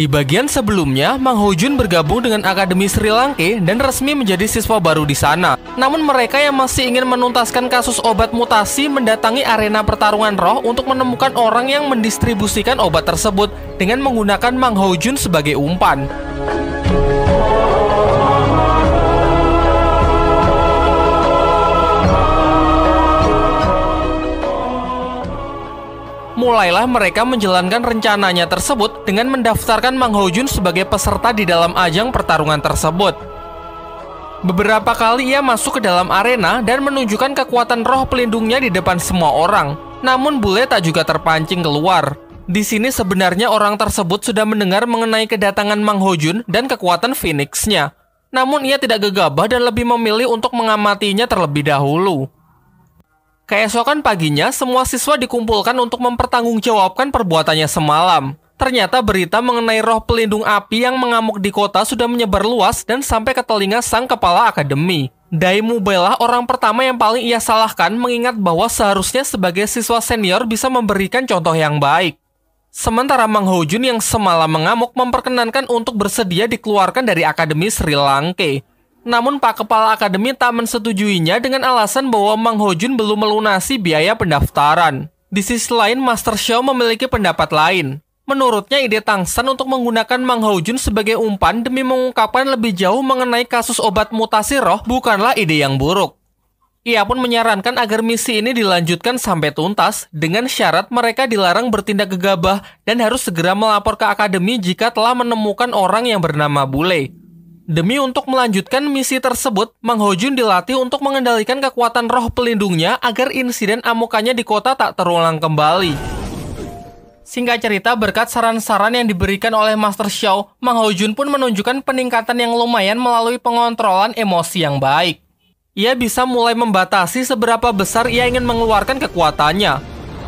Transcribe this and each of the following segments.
Di bagian sebelumnya, Mang Hojun bergabung dengan Akademi Sri Lanka dan resmi menjadi siswa baru di sana. Namun mereka yang masih ingin menuntaskan kasus obat mutasi mendatangi arena pertarungan roh untuk menemukan orang yang mendistribusikan obat tersebut dengan menggunakan Mang Hojun sebagai umpan. mulailah mereka menjalankan rencananya tersebut dengan mendaftarkan Mang Hojun sebagai peserta di dalam ajang pertarungan tersebut. Beberapa kali ia masuk ke dalam arena dan menunjukkan kekuatan roh pelindungnya di depan semua orang. Namun bule tak juga terpancing keluar. Di sini sebenarnya orang tersebut sudah mendengar mengenai kedatangan Mang Hojun dan kekuatan Phoenixnya. Namun ia tidak gegabah dan lebih memilih untuk mengamatinya terlebih dahulu. Keesokan paginya, semua siswa dikumpulkan untuk mempertanggungjawabkan perbuatannya semalam. Ternyata berita mengenai roh pelindung api yang mengamuk di kota sudah menyebar luas dan sampai ke telinga sang kepala akademi. Daimu Bella orang pertama yang paling ia salahkan mengingat bahwa seharusnya sebagai siswa senior bisa memberikan contoh yang baik. Sementara Mang Hojun yang semalam mengamuk memperkenankan untuk bersedia dikeluarkan dari Akademi Sri Lanka. Namun Pak Kepala Akademi tak mensetujuinya dengan alasan bahwa Mang Hojun belum melunasi biaya pendaftaran. Di sisi lain, Master Xiao memiliki pendapat lain. Menurutnya ide Tang San untuk menggunakan Mang Hojun sebagai umpan demi mengungkapkan lebih jauh mengenai kasus obat mutasi roh bukanlah ide yang buruk. Ia pun menyarankan agar misi ini dilanjutkan sampai tuntas dengan syarat mereka dilarang bertindak gegabah dan harus segera melapor ke akademi jika telah menemukan orang yang bernama Bule. Demi untuk melanjutkan misi tersebut, Mang Hojun dilatih untuk mengendalikan kekuatan roh pelindungnya agar insiden amukannya di kota tak terulang kembali. Singkat cerita, berkat saran-saran yang diberikan oleh Master Xiao, Mang Hojun pun menunjukkan peningkatan yang lumayan melalui pengontrolan emosi yang baik. Ia bisa mulai membatasi seberapa besar ia ingin mengeluarkan kekuatannya,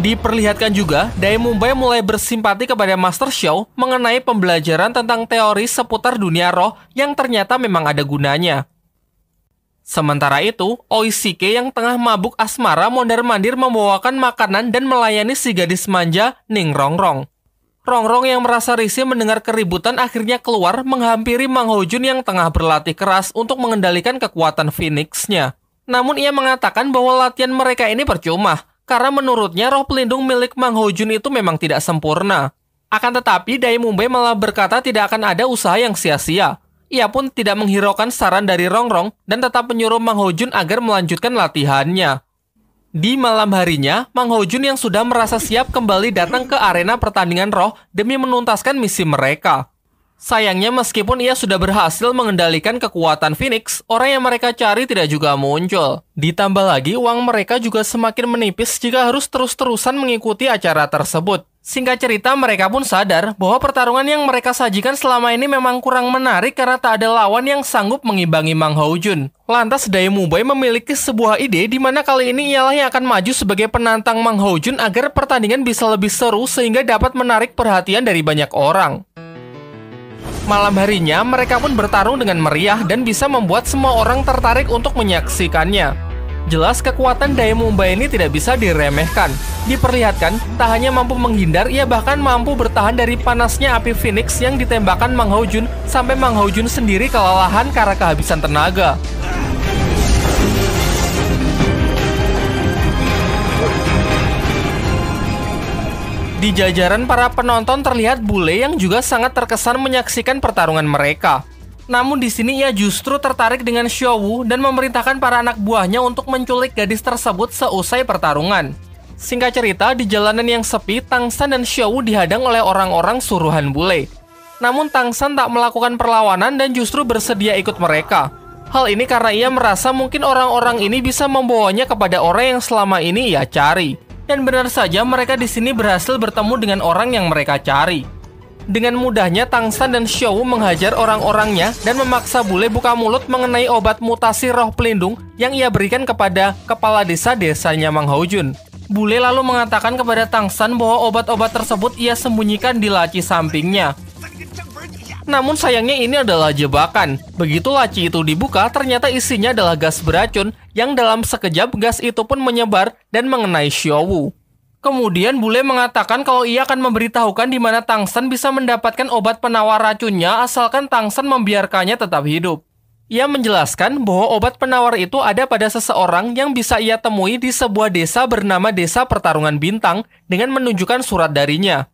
Diperlihatkan juga, Dai Mumbai mulai bersimpati kepada Master Show mengenai pembelajaran tentang teori seputar dunia roh yang ternyata memang ada gunanya. Sementara itu, Oisike yang tengah mabuk asmara mondar-mandir membawakan makanan dan melayani si gadis manja Ning Rongrong. Rongrong yang merasa risih mendengar keributan akhirnya keluar menghampiri Mang Hojun yang tengah berlatih keras untuk mengendalikan kekuatan Phoenix-nya. Namun ia mengatakan bahwa latihan mereka ini percuma, karena menurutnya roh pelindung milik Mang Hojun itu memang tidak sempurna. Akan tetapi Dai Mumbai malah berkata tidak akan ada usaha yang sia-sia. Ia pun tidak menghiraukan saran dari Rongrong dan tetap menyuruh Mang Hojun agar melanjutkan latihannya. Di malam harinya, Mang Hojun yang sudah merasa siap kembali datang ke arena pertandingan roh demi menuntaskan misi mereka. Sayangnya meskipun ia sudah berhasil mengendalikan kekuatan Phoenix, orang yang mereka cari tidak juga muncul. Ditambah lagi, uang mereka juga semakin menipis jika harus terus-terusan mengikuti acara tersebut. Singkat cerita, mereka pun sadar bahwa pertarungan yang mereka sajikan selama ini memang kurang menarik karena tak ada lawan yang sanggup mengimbangi Mang Jun. Lantas Dai Mubai memiliki sebuah ide di mana kali ini ialah yang akan maju sebagai penantang Mang Jun agar pertandingan bisa lebih seru sehingga dapat menarik perhatian dari banyak orang. Malam harinya, mereka pun bertarung dengan meriah dan bisa membuat semua orang tertarik untuk menyaksikannya. Jelas kekuatan Daya Mumbai ini tidak bisa diremehkan. Diperlihatkan, tak hanya mampu menghindar, ia bahkan mampu bertahan dari panasnya api Phoenix yang ditembakkan Mang Hao Jun sampai Mang Hao Jun sendiri kelelahan karena kehabisan tenaga. Di jajaran para penonton terlihat bule yang juga sangat terkesan menyaksikan pertarungan mereka. Namun di sini ia justru tertarik dengan Xiaowu dan memerintahkan para anak buahnya untuk menculik gadis tersebut seusai pertarungan. Singkat cerita, di jalanan yang sepi, Tang San dan Xiaowu dihadang oleh orang-orang suruhan bule. Namun Tang San tak melakukan perlawanan dan justru bersedia ikut mereka. Hal ini karena ia merasa mungkin orang-orang ini bisa membawanya kepada orang yang selama ini ia cari. Dan benar saja mereka di sini berhasil bertemu dengan orang yang mereka cari. Dengan mudahnya Tang San dan Xiao Wu menghajar orang-orangnya dan memaksa bule buka mulut mengenai obat mutasi roh pelindung yang ia berikan kepada kepala desa desanya Mang Haojun. Bule lalu mengatakan kepada Tang San bahwa obat-obat tersebut ia sembunyikan di laci sampingnya namun sayangnya ini adalah jebakan. Begitu laci itu dibuka, ternyata isinya adalah gas beracun yang dalam sekejap gas itu pun menyebar dan mengenai Xiao Wu Kemudian Bule mengatakan kalau ia akan memberitahukan di mana Tang San bisa mendapatkan obat penawar racunnya asalkan Tang San membiarkannya tetap hidup. Ia menjelaskan bahwa obat penawar itu ada pada seseorang yang bisa ia temui di sebuah desa bernama Desa Pertarungan Bintang dengan menunjukkan surat darinya.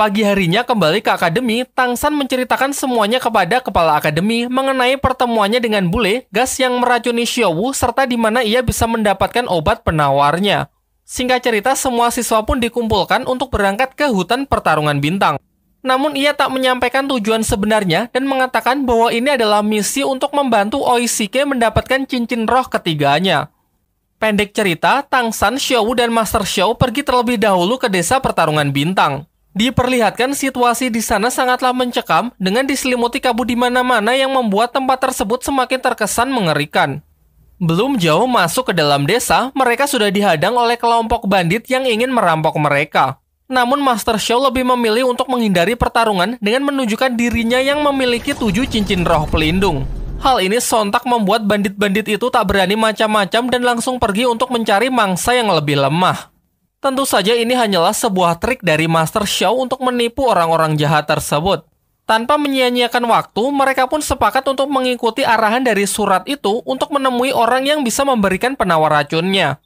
Pagi harinya kembali ke akademi, Tang San menceritakan semuanya kepada kepala akademi mengenai pertemuannya dengan bule, gas yang meracuni Xiao Wu serta di mana ia bisa mendapatkan obat penawarnya. Singkat cerita, semua siswa pun dikumpulkan untuk berangkat ke hutan pertarungan bintang. Namun ia tak menyampaikan tujuan sebenarnya dan mengatakan bahwa ini adalah misi untuk membantu Oishike mendapatkan cincin roh ketiganya. Pendek cerita, Tang San, Xiao Wu dan Master Xiao pergi terlebih dahulu ke desa pertarungan bintang. Diperlihatkan situasi di sana sangatlah mencekam dengan diselimuti kabut di mana-mana yang membuat tempat tersebut semakin terkesan mengerikan. Belum jauh masuk ke dalam desa, mereka sudah dihadang oleh kelompok bandit yang ingin merampok mereka. Namun Master Show lebih memilih untuk menghindari pertarungan dengan menunjukkan dirinya yang memiliki tujuh cincin roh pelindung. Hal ini sontak membuat bandit-bandit itu tak berani macam-macam dan langsung pergi untuk mencari mangsa yang lebih lemah. Tentu saja ini hanyalah sebuah trik dari Master Xiao untuk menipu orang-orang jahat tersebut. Tanpa menyia-nyiakan waktu, mereka pun sepakat untuk mengikuti arahan dari surat itu untuk menemui orang yang bisa memberikan penawar racunnya.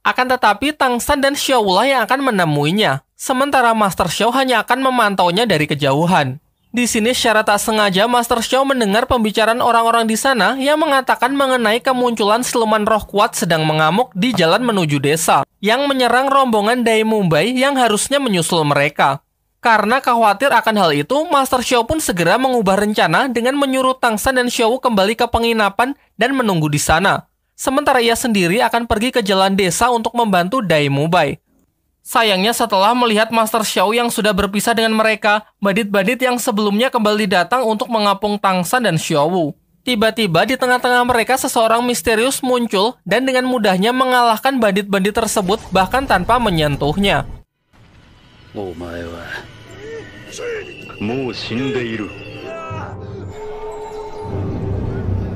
Akan tetapi, Tang San dan Xiaola yang akan menemuinya, sementara Master Xiao hanya akan memantaunya dari kejauhan. Di sini secara tak sengaja Master Xiao mendengar pembicaraan orang-orang di sana yang mengatakan mengenai kemunculan siluman roh kuat sedang mengamuk di jalan menuju desa yang menyerang rombongan Dai Mumbai yang harusnya menyusul mereka. Karena khawatir akan hal itu, Master Xiao pun segera mengubah rencana dengan menyuruh Tang San dan Xiao kembali ke penginapan dan menunggu di sana. Sementara ia sendiri akan pergi ke jalan desa untuk membantu Dai Mumbai. Sayangnya setelah melihat Master Xiao yang sudah berpisah dengan mereka, bandit-bandit yang sebelumnya kembali datang untuk mengapung Tang San dan Xiao Wu. Tiba-tiba di tengah-tengah mereka seseorang misterius muncul dan dengan mudahnya mengalahkan bandit-bandit tersebut bahkan tanpa menyentuhnya. Oh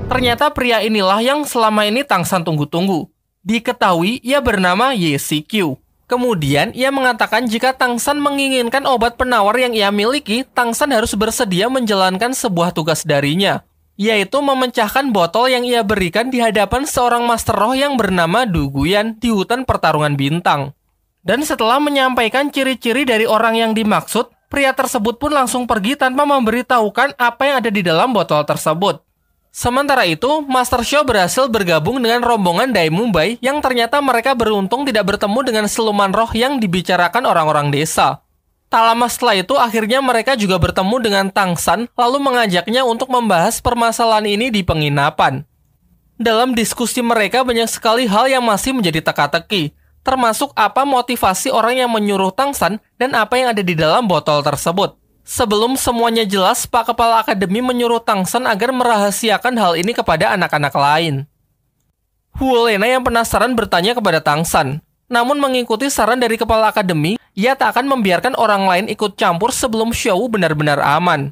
Ternyata pria inilah yang selama ini Tang San tunggu-tunggu. Diketahui ia bernama Ye Si Kyu. Kemudian ia mengatakan jika Tang San menginginkan obat penawar yang ia miliki, Tang San harus bersedia menjalankan sebuah tugas darinya, yaitu memecahkan botol yang ia berikan di hadapan seorang master roh yang bernama Guyan di hutan pertarungan bintang. Dan setelah menyampaikan ciri-ciri dari orang yang dimaksud, pria tersebut pun langsung pergi tanpa memberitahukan apa yang ada di dalam botol tersebut. Sementara itu, Master Show berhasil bergabung dengan rombongan Dai Mumbai yang ternyata mereka beruntung tidak bertemu dengan seluman roh yang dibicarakan orang-orang desa. Tak lama setelah itu, akhirnya mereka juga bertemu dengan Tang San, lalu mengajaknya untuk membahas permasalahan ini di penginapan. Dalam diskusi mereka banyak sekali hal yang masih menjadi teka-teki, termasuk apa motivasi orang yang menyuruh Tang San dan apa yang ada di dalam botol tersebut. Sebelum semuanya jelas, Pak Kepala Akademi menyuruh Tang San agar merahasiakan hal ini kepada anak-anak lain. Huolena yang penasaran bertanya kepada Tang San, namun mengikuti saran dari Kepala Akademi, ia tak akan membiarkan orang lain ikut campur sebelum Xiao benar-benar aman.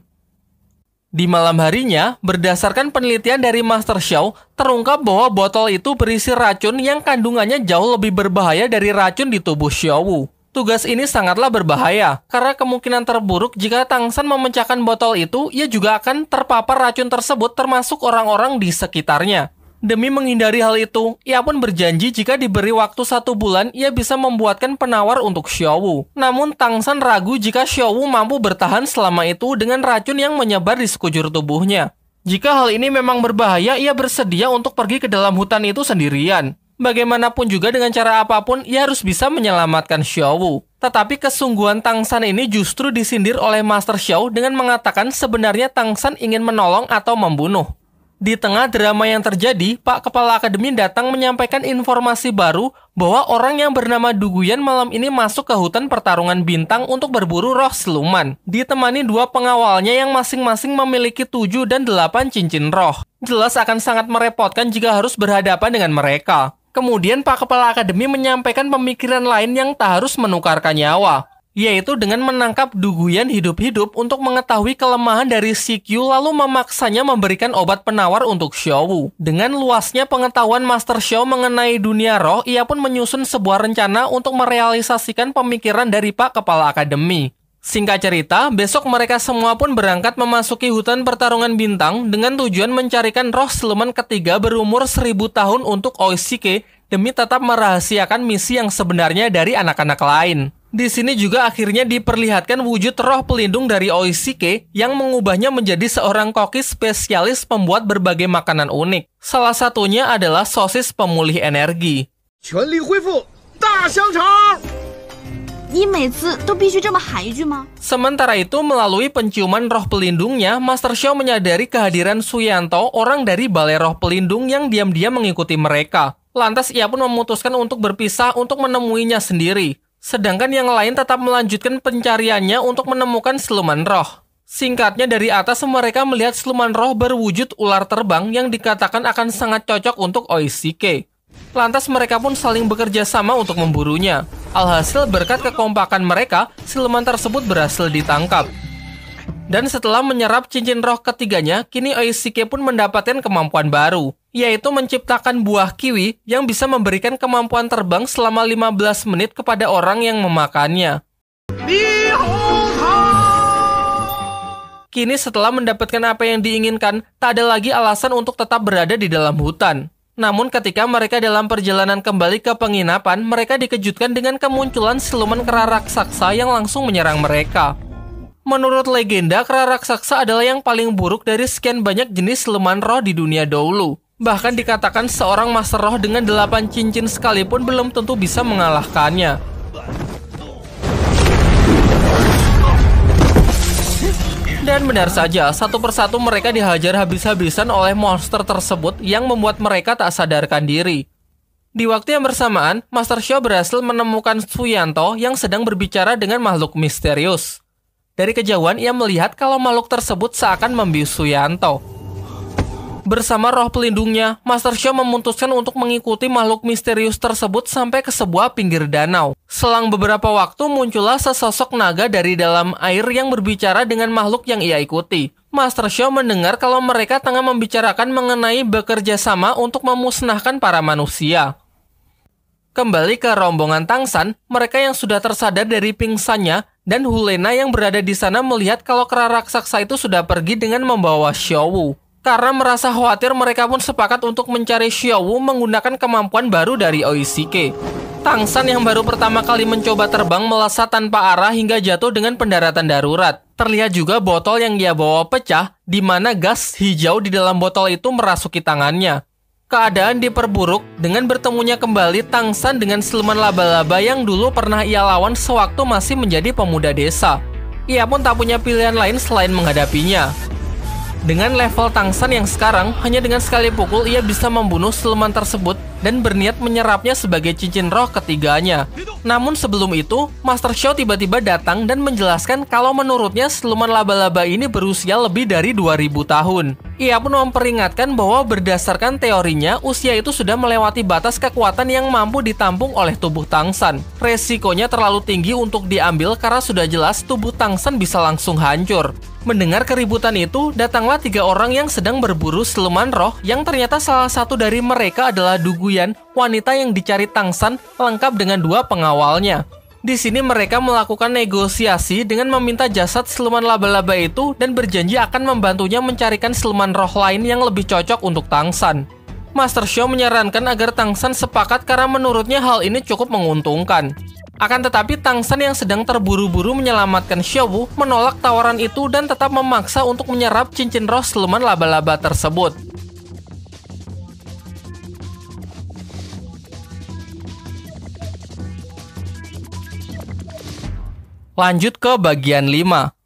Di malam harinya, berdasarkan penelitian dari Master Xiao, terungkap bahwa botol itu berisi racun yang kandungannya jauh lebih berbahaya dari racun di tubuh Xiao. Wu. Tugas ini sangatlah berbahaya, karena kemungkinan terburuk jika Tang San memecahkan botol itu, ia juga akan terpapar racun tersebut termasuk orang-orang di sekitarnya. Demi menghindari hal itu, ia pun berjanji jika diberi waktu satu bulan, ia bisa membuatkan penawar untuk Xiaowu. Namun Tang San ragu jika Xiaowu mampu bertahan selama itu dengan racun yang menyebar di sekujur tubuhnya. Jika hal ini memang berbahaya, ia bersedia untuk pergi ke dalam hutan itu sendirian bagaimanapun juga dengan cara apapun ia harus bisa menyelamatkan Xiaowu. Tetapi kesungguhan Tang San ini justru disindir oleh Master Xiao dengan mengatakan sebenarnya Tang San ingin menolong atau membunuh. Di tengah drama yang terjadi, Pak Kepala Akademi datang menyampaikan informasi baru bahwa orang yang bernama Duguyan malam ini masuk ke hutan pertarungan bintang untuk berburu roh seluman, ditemani dua pengawalnya yang masing-masing memiliki tujuh dan delapan cincin roh. Jelas akan sangat merepotkan jika harus berhadapan dengan mereka. Kemudian Pak Kepala Akademi menyampaikan pemikiran lain yang tak harus menukarkan nyawa, yaitu dengan menangkap duguyan hidup-hidup untuk mengetahui kelemahan dari CQ lalu memaksanya memberikan obat penawar untuk Xiaowu. Dengan luasnya pengetahuan Master Xiao mengenai dunia roh, ia pun menyusun sebuah rencana untuk merealisasikan pemikiran dari Pak Kepala Akademi. Singkat cerita, besok mereka semua pun berangkat memasuki hutan pertarungan bintang dengan tujuan mencarikan roh Seluman ketiga berumur seribu tahun untuk Oishike demi tetap merahasiakan misi yang sebenarnya dari anak-anak lain. Di sini juga akhirnya diperlihatkan wujud roh pelindung dari Oishike yang mengubahnya menjadi seorang koki spesialis pembuat berbagai makanan unik. Salah satunya adalah sosis pemulih energi. 大香肠! Sementara itu melalui penciuman roh pelindungnya, Master Xiao menyadari kehadiran Suyanto, orang dari Balai Roh Pelindung yang diam-diam mengikuti mereka. Lantas ia pun memutuskan untuk berpisah untuk menemuinya sendiri. Sedangkan yang lain tetap melanjutkan pencariannya untuk menemukan siluman roh. Singkatnya dari atas mereka melihat siluman roh berwujud ular terbang yang dikatakan akan sangat cocok untuk Oishike. Lantas mereka pun saling bekerja sama untuk memburunya. Alhasil berkat kekompakan mereka, siluman tersebut berhasil ditangkap. Dan setelah menyerap cincin roh ketiganya, kini Oishike pun mendapatkan kemampuan baru, yaitu menciptakan buah kiwi yang bisa memberikan kemampuan terbang selama 15 menit kepada orang yang memakannya. Kini setelah mendapatkan apa yang diinginkan, tak ada lagi alasan untuk tetap berada di dalam hutan. Namun ketika mereka dalam perjalanan kembali ke penginapan, mereka dikejutkan dengan kemunculan siluman kera raksasa yang langsung menyerang mereka. Menurut legenda, kera raksasa adalah yang paling buruk dari sekian banyak jenis siluman roh di dunia dahulu. Bahkan dikatakan seorang master roh dengan delapan cincin sekalipun belum tentu bisa mengalahkannya. Dan benar saja, satu persatu mereka dihajar habis-habisan oleh monster tersebut yang membuat mereka tak sadarkan diri. Di waktu yang bersamaan, Master Xiao berhasil menemukan Suyanto yang sedang berbicara dengan makhluk misterius. Dari kejauhan, ia melihat kalau makhluk tersebut seakan membius Suyanto. Bersama roh pelindungnya, Master Xiao memutuskan untuk mengikuti makhluk misterius tersebut sampai ke sebuah pinggir danau. Selang beberapa waktu muncullah sesosok naga dari dalam air yang berbicara dengan makhluk yang ia ikuti. Master Xiao mendengar kalau mereka tengah membicarakan mengenai bekerja sama untuk memusnahkan para manusia. Kembali ke rombongan Tang San, mereka yang sudah tersadar dari pingsannya dan Hulena yang berada di sana melihat kalau kera raksasa itu sudah pergi dengan membawa Xiao Wu. Karena merasa khawatir mereka pun sepakat untuk mencari Xiaowu menggunakan kemampuan baru dari Oishike. San yang baru pertama kali mencoba terbang melesat tanpa arah hingga jatuh dengan pendaratan darurat. Terlihat juga botol yang dia bawa pecah, di mana gas hijau di dalam botol itu merasuki tangannya. Keadaan diperburuk dengan bertemunya kembali Tang San dengan siluman laba-laba yang dulu pernah ia lawan sewaktu masih menjadi pemuda desa. Ia pun tak punya pilihan lain selain menghadapinya. Dengan level Tangsan yang sekarang, hanya dengan sekali pukul ia bisa membunuh siluman tersebut dan berniat menyerapnya sebagai cincin roh ketiganya. Namun sebelum itu, Master Xiao tiba-tiba datang dan menjelaskan kalau menurutnya seluman laba-laba ini berusia lebih dari 2000 tahun. Ia pun memperingatkan bahwa berdasarkan teorinya, usia itu sudah melewati batas kekuatan yang mampu ditampung oleh tubuh Tangsan. Resikonya terlalu tinggi untuk diambil karena sudah jelas tubuh Tangsan bisa langsung hancur. Mendengar keributan itu, datanglah tiga orang yang sedang berburu seluman roh yang ternyata salah satu dari mereka adalah Dugu Guyan, wanita yang dicari Tang San lengkap dengan dua pengawalnya. Di sini mereka melakukan negosiasi dengan meminta jasad Seluman laba-laba itu dan berjanji akan membantunya mencarikan Seluman roh lain yang lebih cocok untuk Tang San. Master Xiao menyarankan agar Tang San sepakat karena menurutnya hal ini cukup menguntungkan. Akan tetapi Tang San yang sedang terburu-buru menyelamatkan Xiaowu menolak tawaran itu dan tetap memaksa untuk menyerap cincin roh Seluman laba-laba tersebut. Lanjut ke bagian 5.